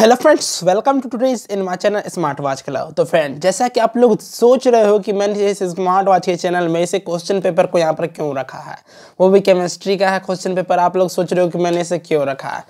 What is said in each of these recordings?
hello friends welcome to today's in my channel smart watch club तो friend जैसा कि आप लोग सोच रहे हो कि मैंने इस स्मार्ट वॉच के चैनल में इसे क्वेश्चन पेपर को यहाँ पर क्यों रखा है वो भी केमिस्ट्री का है क्वेश्चन पेपर आप लोग सोच रहे हो कि मैंने इसे क्यों रखा है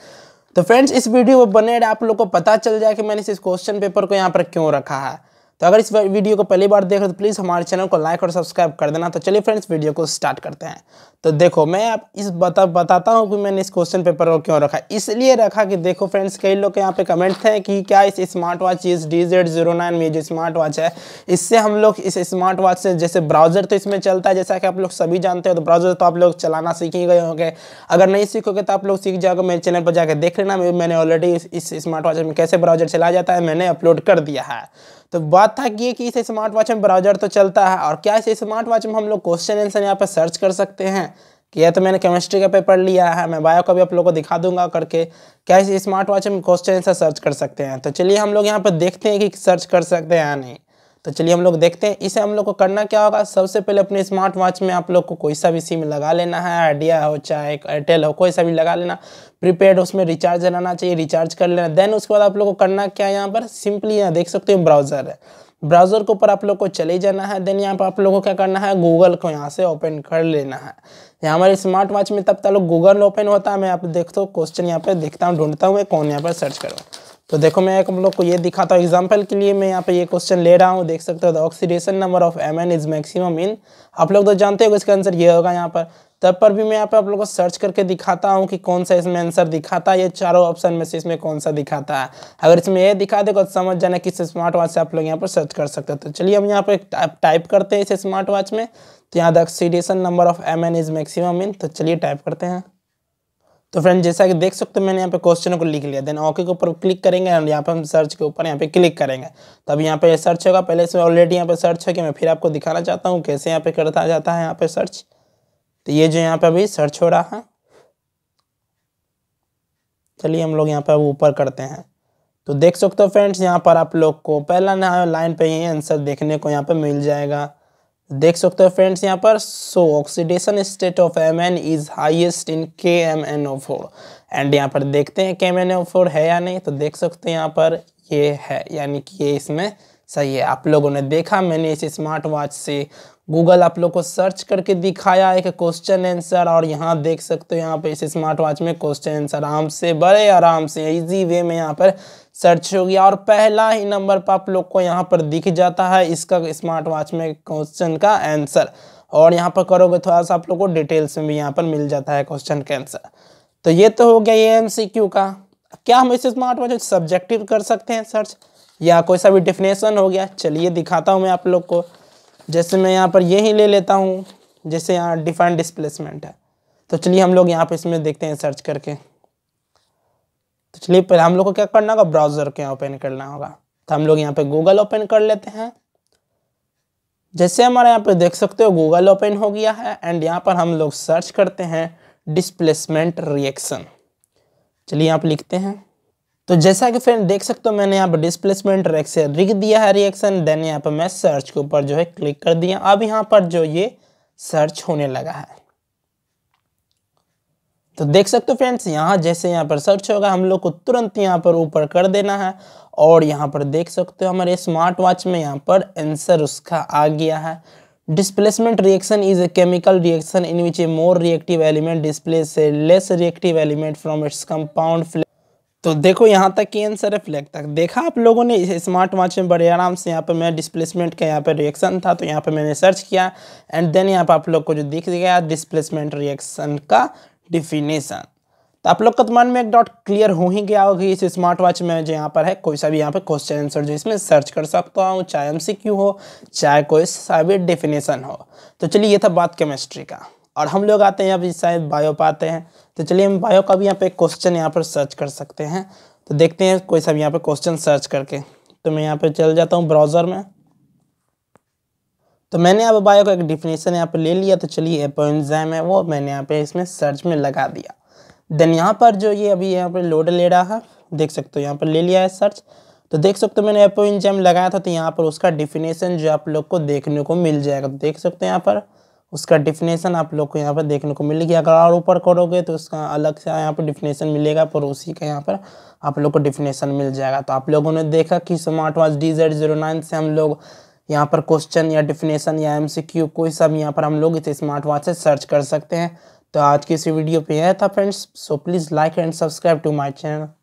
तो फ्रेंड्स इस वीडियो में बने आप लोग को पता चल जाए कि मैंने इस क्वेश्चन पेपर को यहाँ पर क्यों रखा है तो अगर इस वीडियो को पहली बार देख रहे हो तो प्लीज़ हमारे चैनल को लाइक और सब्सक्राइब कर देना तो चलिए फ्रेंड्स वीडियो को स्टार्ट करते हैं तो देखो मैं आप इस बता बताता हूँ कि मैंने इस क्वेश्चन पेपर को क्यों रखा इसलिए रखा कि देखो फ्रेंड्स कई लोग यहाँ पे कमेंट थे कि क्या इस स्मार्ट वॉच इस डी जेड जीरो नाइन में जो स्मार्ट वॉच है इससे हम लोग इस स्मार्ट वॉच से जैसे ब्राउजर तो इसमें चलता है जैसा कि आप लोग सभी जानते हो तो ब्राउजर तो आप लोग चलाना सीख ही गए होंगे अगर नहीं सीखोगे तो आप लोग सीख जाओगे मेरे चैनल पर जाकर देख लेना मैंने ऑलरेडी इस स्मार्ट वॉच में कैसे ब्राउजर चलाया जाता है मैंने अपलोड कर दिया है तो बात था कि कि इसे स्मार्ट वॉच में ब्राउजर तो चलता है और क्या इसे स्मार्ट वॉच में हम लोग क्वेश्चन आंसर यहाँ पर सर्च कर सकते हैं कि यह तो मैंने केमिस्ट्री का पेपर लिया है मैं बायो का भी आप लोगों को दिखा दूंगा करके क्या इस स्मार्ट वॉच में क्वेश्चन आंसर सर्च कर सकते हैं तो चलिए हम लोग यहाँ पर देखते हैं कि सर्च कर सकते हैं या नहीं तो चलिए हम लोग देखते हैं इसे हम लोग को करना क्या होगा सबसे पहले अपने स्मार्ट वॉच में आप लोग को कोई सा भी सिम लगा लेना है आइडिया हो चाहे एयरटेल हो कोई सा भी लगा लेना प्रीपेड उसमें रिचार्ज लाना चाहिए रिचार्ज कर लेना देन उसके बाद आप लोग को करना क्या है यहाँ पर सिंपली यहाँ देख सकते हो ब्राउज़र है ब्राउज़र के ऊपर आप लोग को चले जाना है देन यहाँ पर आप लोग को क्या करना है गूगल को यहाँ से ओपन कर लेना है यहाँ हमारे स्मार्ट वॉच में तब तक गूगल ओपन होता है मैं आप देखता हूँ क्वेश्चन यहाँ पर देखता हूँ ढूंढता हूँ मैं कौन यहाँ पर सर्च करूँ तो देखो मैं एक हम लोग को ये दिखाता हूँ एग्जाम्पल के लिए मैं यहाँ पे ये क्वेश्चन ले रहा हूँ देख सकते हो the oxidation number of M N is maximum in आप लोग तो जानते हो इसका आंसर ये होगा यहाँ पर तब पर भी मैं यहाँ पे आप लोग को सर्च करके दिखाता हूँ कि कौन सा इसमें आंसर दिखाता है ये चारों ऑप्शन में से इसमें कौन सा दिखाता है अगर इसमें ये दिखा देगा तो समझ जाना किस स्मार्ट वॉच से आप लोग यहाँ पर सर्च कर सकते हो तो चलिए हम यहाँ पर टाइप करते हैं इस स्मार्ट वॉच में तो यहाँ the oxidation number of M N is maximum in तो चलिए टाइप करते हैं तो फ्रेंड जैसा कि देख सकते हो मैंने यहाँ पे क्वेश्चन को लिख लिया देन ओके के ऊपर क्लिक करेंगे एंड यहाँ पे हम सर्च के ऊपर यहाँ पे क्लिक करेंगे तब यहाँ पे सर्च होगा पहले से ऑलरेडी यहाँ पे सर्च हो गया मैं फिर आपको दिखाना चाहता हूँ कैसे यहाँ पे करता जाता है यहाँ पे सर्च तो ये जो यहाँ पे अभी सर्च हो रहा है चलिए हम लोग यहाँ पर ऊपर करते हैं तो देख सकते हो फ्रेंड्स यहाँ पर आप लोग को पहला लाइन पे ही आंसर देखने को यहाँ पे मिल जाएगा देख सकते हो फ्रेंड्स यहाँ पर so oxidation state of M N is highest in K M N O four and यहाँ पर देखते हैं के एम एन ओ फोर है या नहीं तो देख सकते हैं यहाँ पर ये है यानी कि ये इसमें सही है आप लोगों ने देखा मैंने इस स्मार्ट वॉच से गूगल आप लोग को सर्च करके दिखाया एक क्वेश्चन आंसर और यहाँ देख सकते हो यहाँ पे इस स्मार्ट वॉच में क्वेश्चन आंसर आराम से बड़े आराम से इजी वे में यहाँ पर सर्च हो गया और पहला ही नंबर पर आप लोग को यहाँ पर दिख जाता है इसका स्मार्ट वॉच में क्वेश्चन का आंसर और यहाँ पर करोगे थोड़ा तो सा आप लोग को डिटेल्स में भी यहाँ पर मिल जाता है क्वेश्चन का आंसर तो ये तो हो गया ये एम का क्या हम इस स्मार्ट वॉच सब्जेक्टिव कर सकते हैं सर्च या कोई सा भी डिफिनेशन हो गया चलिए दिखाता हूँ मैं आप लोग को जैसे मैं यहाँ पर ये ही ले लेता हूँ जैसे यहाँ डिफाइन डिस्प्लेसमेंट है तो चलिए हम लोग यहाँ पर इसमें देखते हैं सर्च करके तो चलिए पहले हम लोग को क्या करना होगा ब्राउज़र के ओपन करना होगा तो हम लोग यहाँ पे गूगल ओपन कर लेते हैं जैसे हमारे यहाँ पे देख सकते हो गूगल ओपन हो गया है एंड यहाँ पर हम लोग सर्च करते हैं डिस्प्लेसमेंट रिएक्शन चलिए यहाँ पर लिखते हैं तो जैसा कि फ्रेंड देख सकते हो मैंने यहाँ पर डिस्प्लेसमेंट रिएक्शन रिख दिया है रिएक्शन देन यहाँ पर मैं सर्च के ऊपर जो है क्लिक कर दिया अब यहाँ पर जो ये सर्च होने लगा है तो देख सकते हो फ्रेंड्स यहाँ जैसे यहाँ पर सर्च होगा हम लोग को तुरंत यहाँ पर ऊपर कर देना है और यहाँ पर देख सकते हो हमारे स्मार्ट वॉच में यहाँ पर आंसर उसका आ गया है reaction is a chemical reaction in which a more reactive element displace a less reactive element from its compound flame तो देखो यहाँ तक की आंसर है फ्लैग तक देखा आप लोगों ने इस स्मार्ट वॉच में बड़े आराम से यहाँ पर मेरा डिस्प्लेसमेंट का यहाँ पर रिएक्शन था तो यहाँ पर मैंने सर्च किया एंड देन यहाँ पर आप लोग को जो दिख गया डिस्प्लेसमेंट रिएक्शन का डिफिनेशन तो आप लोग का तो मन में एक डॉट क्लियर हो ही गया होगी इस स्मार्ट वॉच में जो यहाँ पर है कोई सा भी यहाँ पर क्वेश्चन आंसर जो इसमें सर्च कर सकता हूँ चाहे एम हो चाहे कोई सा भी डेफिनेशन हो तो चलिए ये था बात केमिस्ट्री का और हम लोग आते हैं अभी शायद बायो पर आते हैं तो चलिए हम बायो का भी यहाँ पे क्वेश्चन यहाँ पर सर्च कर सकते हैं तो देखते हैं कोई सब यहाँ पर क्वेश्चन सर्च करके तो मैं यहाँ पर चल जाता हूँ ब्राउज़र में तो मैंने अब बायो का एक डिफिनेशन यहाँ पर ले लिया तो चलिए एपोइंजाइम है वो मैंने यहाँ पे इसमें सर्च में लगा दिया देन यहाँ पर जो ये अभी यहाँ पर लोड ले रहा है देख सकते हो यहाँ पर ले लिया है सर्च तो देख सकते हो मैंने एपोइंजाइम लगाया था तो यहाँ पर उसका डिफिनेशन जो आप लोग को देखने को मिल जाएगा तो देख सकते हो यहाँ पर उसका डिफिनेशन आप लोग को यहाँ पर देखने को मिलेगी अगर और ऊपर करोगे तो उसका अलग से यहाँ पर डिफिनेशन मिलेगा उसी का यहाँ पर आप लोग को डिफिनेशन मिल जाएगा तो आप लोगों ने देखा कि smart watch D Z zero nine से हम लोग यहाँ पर क्वेश्चन या डिफिनेशन या एम सी क्यू कोई सब यहाँ पर हम लोग इसे स्मार्ट वॉच से सर्च कर सकते हैं तो आज की इसी वीडियो पर यह था friends so please like and subscribe to my channel